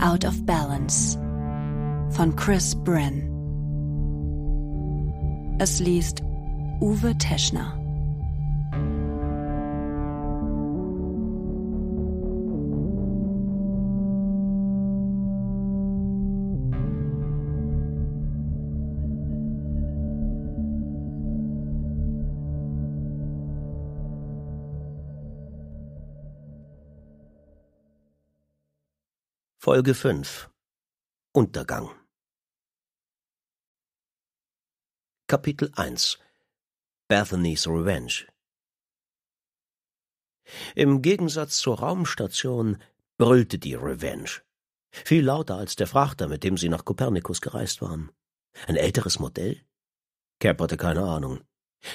Out of Balance von Chris Brenn. Es liest Uwe Teschner. Folge 5 Untergang Kapitel 1 Bethany's Revenge Im Gegensatz zur Raumstation brüllte die Revenge. Viel lauter als der Frachter, mit dem sie nach Kopernikus gereist waren. Ein älteres Modell? Cap hatte keine Ahnung.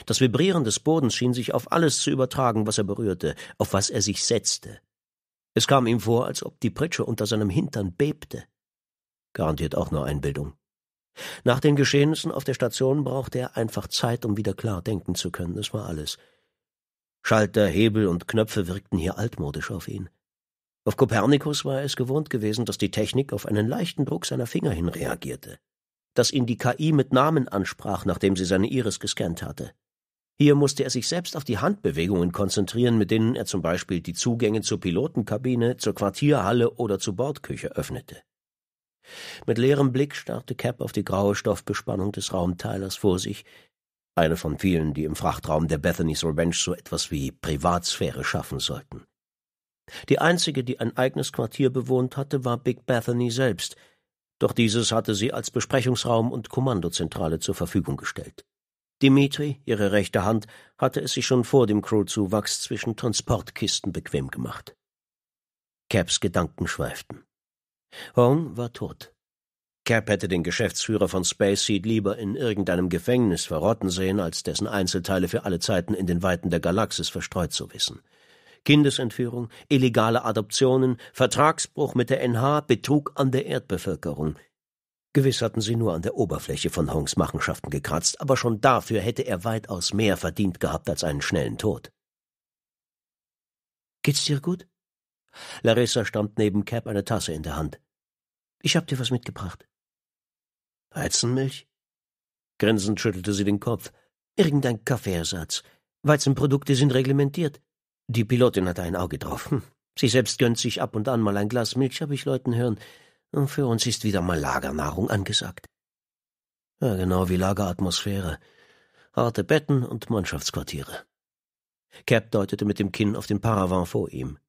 Das Vibrieren des Bodens schien sich auf alles zu übertragen, was er berührte, auf was er sich setzte. Es kam ihm vor, als ob die Pritsche unter seinem Hintern bebte. Garantiert auch nur Einbildung. Nach den Geschehnissen auf der Station brauchte er einfach Zeit, um wieder klar denken zu können. Das war alles. Schalter, Hebel und Knöpfe wirkten hier altmodisch auf ihn. Auf Kopernikus war er es gewohnt gewesen, dass die Technik auf einen leichten Druck seiner Finger hin reagierte, dass ihn die KI mit Namen ansprach, nachdem sie seine Iris gescannt hatte. Hier musste er sich selbst auf die Handbewegungen konzentrieren, mit denen er zum Beispiel die Zugänge zur Pilotenkabine, zur Quartierhalle oder zur Bordküche öffnete. Mit leerem Blick starrte Cap auf die graue Stoffbespannung des Raumteilers vor sich, eine von vielen, die im Frachtraum der Bethany's Revenge so etwas wie Privatsphäre schaffen sollten. Die einzige, die ein eigenes Quartier bewohnt hatte, war Big Bethany selbst, doch dieses hatte sie als Besprechungsraum und Kommandozentrale zur Verfügung gestellt. Dimitri, ihre rechte Hand, hatte es sich schon vor dem Crew-Zuwachs zwischen Transportkisten bequem gemacht. Caps Gedanken schweiften. Horn war tot. Cap hätte den Geschäftsführer von Space Seed lieber in irgendeinem Gefängnis verrotten sehen, als dessen Einzelteile für alle Zeiten in den Weiten der Galaxis verstreut zu wissen. Kindesentführung, illegale Adoptionen, Vertragsbruch mit der NH, Betrug an der Erdbevölkerung – Gewiss hatten sie nur an der Oberfläche von Hongs Machenschaften gekratzt, aber schon dafür hätte er weitaus mehr verdient gehabt als einen schnellen Tod. Geht's dir gut? Larissa stand neben Cap eine Tasse in der Hand. Ich hab dir was mitgebracht. Weizenmilch? Grinsend schüttelte sie den Kopf. Irgendein Kaffeeersatz. Weizenprodukte sind reglementiert. Die Pilotin hatte ein Auge drauf. Hm. Sie selbst gönnt sich ab und an mal ein Glas Milch, hab ich Leuten hören. Für uns ist wieder mal Lagernahrung angesagt. Ja, genau wie Lageratmosphäre. Harte Betten und Mannschaftsquartiere. Cap deutete mit dem Kinn auf den Paravent vor ihm.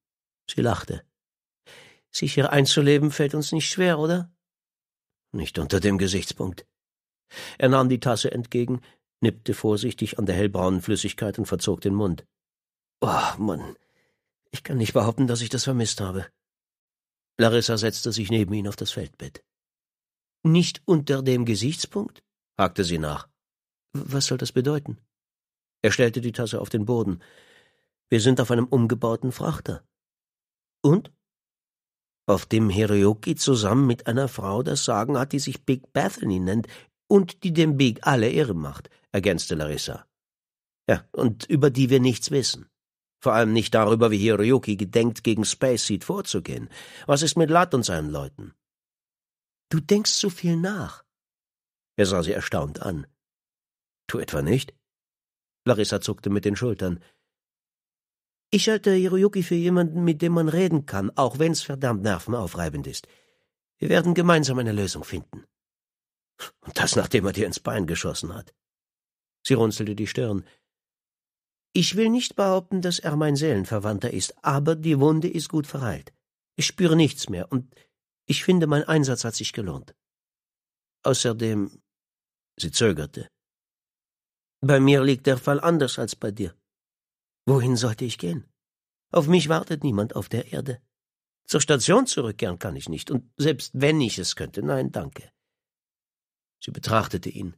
Sie lachte. Sich hier einzuleben fällt uns nicht schwer, oder? Nicht unter dem Gesichtspunkt. Er nahm die Tasse entgegen, nippte vorsichtig an der hellbraunen Flüssigkeit und verzog den Mund. Oh, Mann. Ich kann nicht behaupten, dass ich das vermisst habe. Larissa setzte sich neben ihn auf das Feldbett. Nicht unter dem Gesichtspunkt? hakte sie nach. Was soll das bedeuten? Er stellte die Tasse auf den Boden. Wir sind auf einem umgebauten Frachter. Und? Auf dem Hiroyuki zusammen mit einer Frau das Sagen hat, die sich Big Bethany nennt und die dem Big alle Ehre macht, ergänzte Larissa. Ja, und über die wir nichts wissen. Vor allem nicht darüber, wie Hiroyuki gedenkt, gegen Space Seed vorzugehen. Was ist mit Latt und seinen Leuten? Du denkst zu so viel nach. Er sah sie erstaunt an. Tu etwa nicht? Larissa zuckte mit den Schultern. Ich halte Hiroyuki für jemanden, mit dem man reden kann, auch wenn's verdammt nervenaufreibend ist. Wir werden gemeinsam eine Lösung finden. Und das, nachdem er dir ins Bein geschossen hat. Sie runzelte die Stirn. Ich will nicht behaupten, dass er mein Seelenverwandter ist, aber die Wunde ist gut verheilt. Ich spüre nichts mehr und ich finde, mein Einsatz hat sich gelohnt. Außerdem, sie zögerte. Bei mir liegt der Fall anders als bei dir. Wohin sollte ich gehen? Auf mich wartet niemand auf der Erde. Zur Station zurückkehren kann ich nicht, und selbst wenn ich es könnte, nein, danke. Sie betrachtete ihn.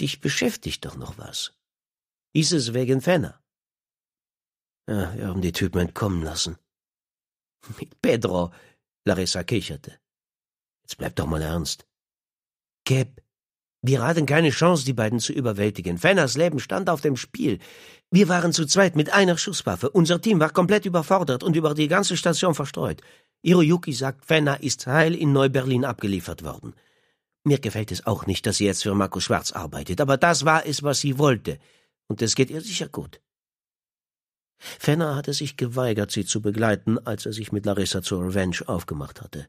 Dich beschäftigt doch noch was. Hieß es wegen Fenner. Ah, ja, wir haben die Typen entkommen lassen. Mit Pedro, Larissa kicherte. Jetzt bleib doch mal ernst. Cap, wir hatten keine Chance, die beiden zu überwältigen. Fenners Leben stand auf dem Spiel. Wir waren zu zweit mit einer Schusswaffe. Unser Team war komplett überfordert und über die ganze Station verstreut. Hiroyuki sagt, Fenner ist heil in Neu-Berlin abgeliefert worden. Mir gefällt es auch nicht, dass sie jetzt für Marco Schwarz arbeitet, aber das war es, was sie wollte und es geht ihr sicher gut. Fenner hatte sich geweigert, sie zu begleiten, als er sich mit Larissa zur Revenge aufgemacht hatte.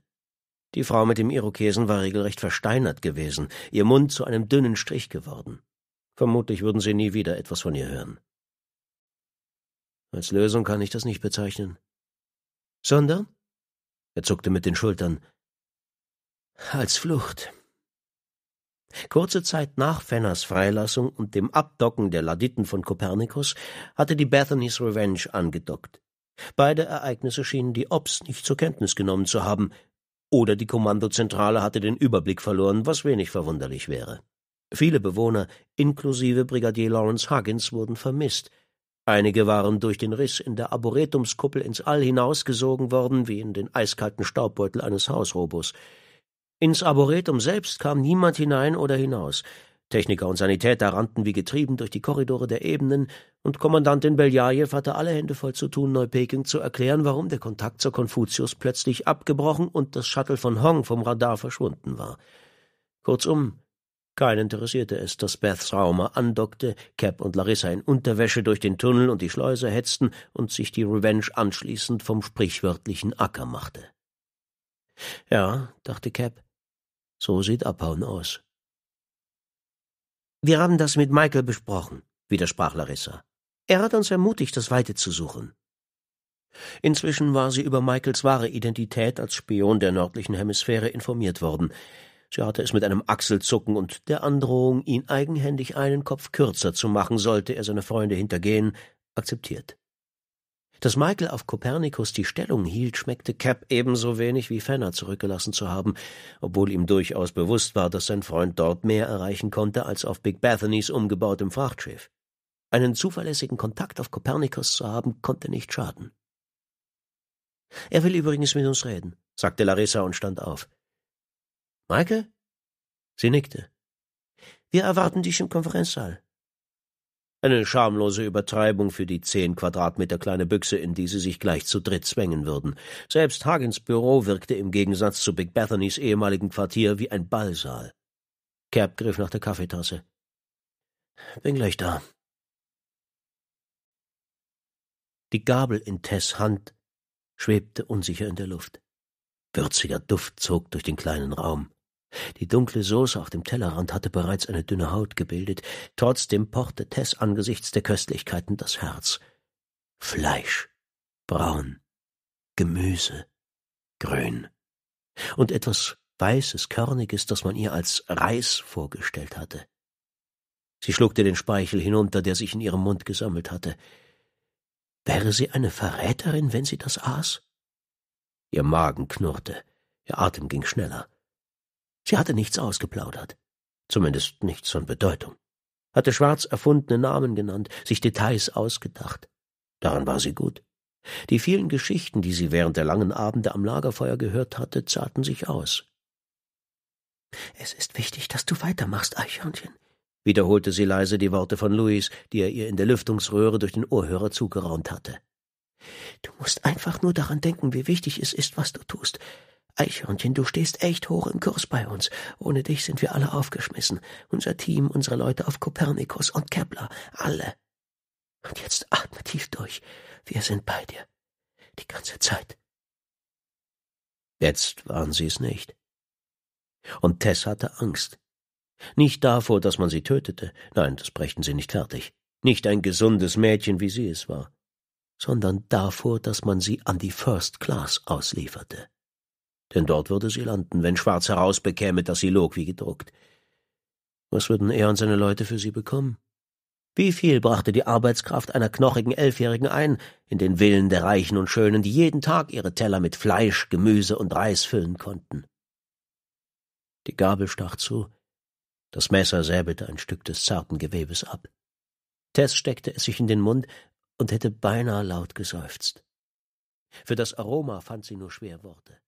Die Frau mit dem Irokesen war regelrecht versteinert gewesen, ihr Mund zu einem dünnen Strich geworden. Vermutlich würden sie nie wieder etwas von ihr hören. Als Lösung kann ich das nicht bezeichnen. Sondern? Er zuckte mit den Schultern. Als Flucht. Kurze Zeit nach Fenners Freilassung und dem Abdocken der Laditen von Kopernikus hatte die Bethany's Revenge angedockt. Beide Ereignisse schienen die Ops nicht zur Kenntnis genommen zu haben, oder die Kommandozentrale hatte den Überblick verloren, was wenig verwunderlich wäre. Viele Bewohner, inklusive Brigadier Lawrence Huggins, wurden vermisst. Einige waren durch den Riss in der Arboretumskuppel ins All hinausgesogen worden, wie in den eiskalten Staubbeutel eines Hausrobos. Ins Arboretum selbst kam niemand hinein oder hinaus. Techniker und Sanitäter rannten wie getrieben durch die Korridore der Ebenen, und Kommandantin Beljajew hatte alle Hände voll zu tun, Neupeking zu erklären, warum der Kontakt zur Konfuzius plötzlich abgebrochen und das Shuttle von Hong vom Radar verschwunden war. Kurzum, kein interessierte es, dass Beths Raumer andockte, Cap und Larissa in Unterwäsche durch den Tunnel und die Schleuse hetzten und sich die Revenge anschließend vom sprichwörtlichen Acker machte. Ja, dachte Cap, so sieht Abhauen aus. Wir haben das mit Michael besprochen, widersprach Larissa. Er hat uns ermutigt, das Weite zu suchen. Inzwischen war sie über Michaels wahre Identität als Spion der nördlichen Hemisphäre informiert worden. Sie hatte es mit einem Achselzucken und der Androhung, ihn eigenhändig einen Kopf kürzer zu machen, sollte er seine Freunde hintergehen, akzeptiert. Dass Michael auf Kopernikus die Stellung hielt, schmeckte Cap ebenso wenig wie Fenner zurückgelassen zu haben, obwohl ihm durchaus bewusst war, dass sein Freund dort mehr erreichen konnte als auf Big Bethanys umgebautem Frachtschiff. Einen zuverlässigen Kontakt auf Kopernikus zu haben, konnte nicht schaden. Er will übrigens mit uns reden, sagte Larissa und stand auf. Michael? Sie nickte. Wir erwarten dich im Konferenzsaal. Eine schamlose Übertreibung für die zehn Quadratmeter kleine Büchse, in die sie sich gleich zu dritt zwängen würden. Selbst Hagens Büro wirkte im Gegensatz zu Big Bethany's ehemaligen Quartier wie ein Ballsaal. Cap griff nach der Kaffeetasse. Bin gleich da. Die Gabel in Tess Hand schwebte unsicher in der Luft. Würziger Duft zog durch den kleinen Raum. Die dunkle Soße auf dem Tellerrand hatte bereits eine dünne Haut gebildet, trotzdem pochte Tess angesichts der Köstlichkeiten das Herz. Fleisch, braun, Gemüse, grün und etwas weißes, körniges, das man ihr als Reis vorgestellt hatte. Sie schluckte den Speichel hinunter, der sich in ihrem Mund gesammelt hatte. Wäre sie eine Verräterin, wenn sie das aß? Ihr Magen knurrte, ihr Atem ging schneller. Sie hatte nichts ausgeplaudert, zumindest nichts von Bedeutung, hatte Schwarz erfundene Namen genannt, sich Details ausgedacht. Daran war sie gut. Die vielen Geschichten, die sie während der langen Abende am Lagerfeuer gehört hatte, zahlten sich aus. Es ist wichtig, dass du weitermachst, Eichhörnchen, wiederholte sie leise die Worte von Louis, die er ihr in der Lüftungsröhre durch den Ohrhörer zugeraunt hatte. Du musst einfach nur daran denken, wie wichtig es ist, was du tust. Eichhörnchen, du stehst echt hoch im Kurs bei uns. Ohne dich sind wir alle aufgeschmissen. Unser Team, unsere Leute auf Kopernikus und Kepler, alle. Und jetzt atme tief durch. Wir sind bei dir. Die ganze Zeit. Jetzt waren sie es nicht. Und Tess hatte Angst. Nicht davor, dass man sie tötete, nein, das brächten sie nicht fertig. Nicht ein gesundes Mädchen, wie sie es war, sondern davor, dass man sie an die First Class auslieferte denn dort würde sie landen, wenn Schwarz herausbekäme, dass sie log wie gedruckt. Was würden er und seine Leute für sie bekommen? Wie viel brachte die Arbeitskraft einer knochigen Elfjährigen ein, in den Willen der Reichen und Schönen, die jeden Tag ihre Teller mit Fleisch, Gemüse und Reis füllen konnten? Die Gabel stach zu, das Messer säbelte ein Stück des zarten Gewebes ab. Tess steckte es sich in den Mund und hätte beinahe laut geseufzt. Für das Aroma fand sie nur schwer Worte.